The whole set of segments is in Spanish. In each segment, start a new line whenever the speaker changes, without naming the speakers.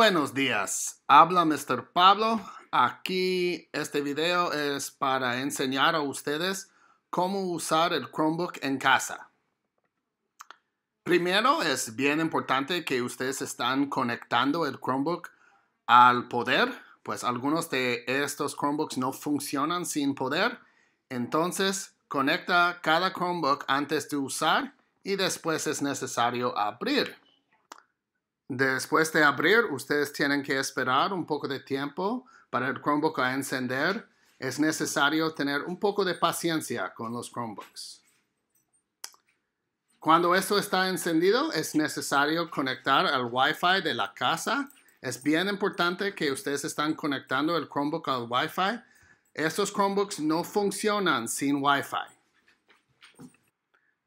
Buenos días, habla Mr. Pablo. Aquí este video es para enseñar a ustedes cómo usar el Chromebook en casa. Primero es bien importante que ustedes están conectando el Chromebook al poder, pues algunos de estos Chromebooks no funcionan sin poder. Entonces conecta cada Chromebook antes de usar y después es necesario abrir. Después de abrir, ustedes tienen que esperar un poco de tiempo para el Chromebook a encender. Es necesario tener un poco de paciencia con los Chromebooks. Cuando esto está encendido, es necesario conectar al Wi-Fi de la casa. Es bien importante que ustedes están conectando el Chromebook al Wi-Fi. Estos Chromebooks no funcionan sin Wi-Fi.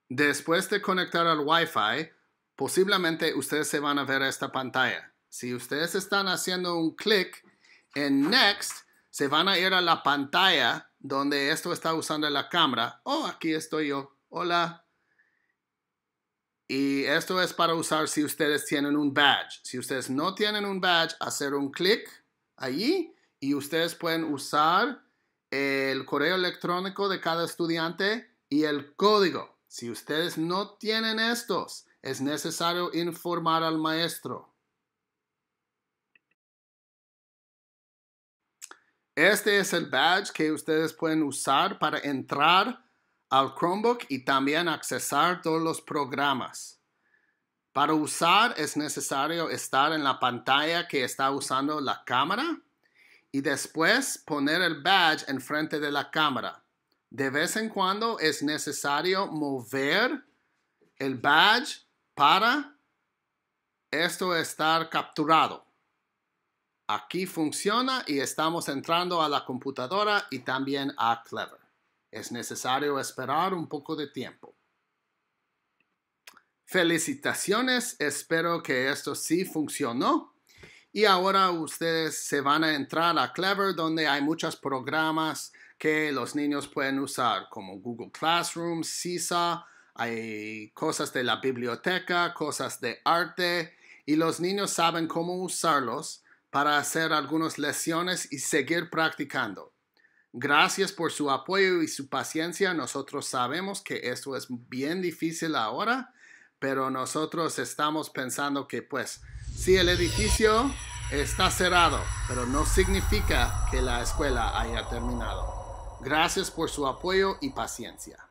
Después de conectar al Wi-Fi, posiblemente ustedes se van a ver esta pantalla. Si ustedes están haciendo un clic en Next, se van a ir a la pantalla donde esto está usando la cámara. Oh, aquí estoy yo. Hola. Y esto es para usar si ustedes tienen un badge. Si ustedes no tienen un badge, hacer un clic allí y ustedes pueden usar el correo electrónico de cada estudiante y el código. Si ustedes no tienen estos, es necesario informar al maestro. Este es el badge que ustedes pueden usar para entrar al Chromebook y también accesar todos los programas. Para usar es necesario estar en la pantalla que está usando la cámara y después poner el badge enfrente de la cámara. De vez en cuando es necesario mover el badge para esto estar capturado. Aquí funciona y estamos entrando a la computadora y también a Clever. Es necesario esperar un poco de tiempo. Felicitaciones, espero que esto sí funcionó. Y ahora ustedes se van a entrar a Clever donde hay muchos programas que los niños pueden usar como Google Classroom, Seesaw, hay cosas de la biblioteca, cosas de arte y los niños saben cómo usarlos para hacer algunas lecciones y seguir practicando. Gracias por su apoyo y su paciencia. Nosotros sabemos que esto es bien difícil ahora, pero nosotros estamos pensando que pues si el edificio está cerrado, pero no significa que la escuela haya terminado. Gracias por su apoyo y paciencia.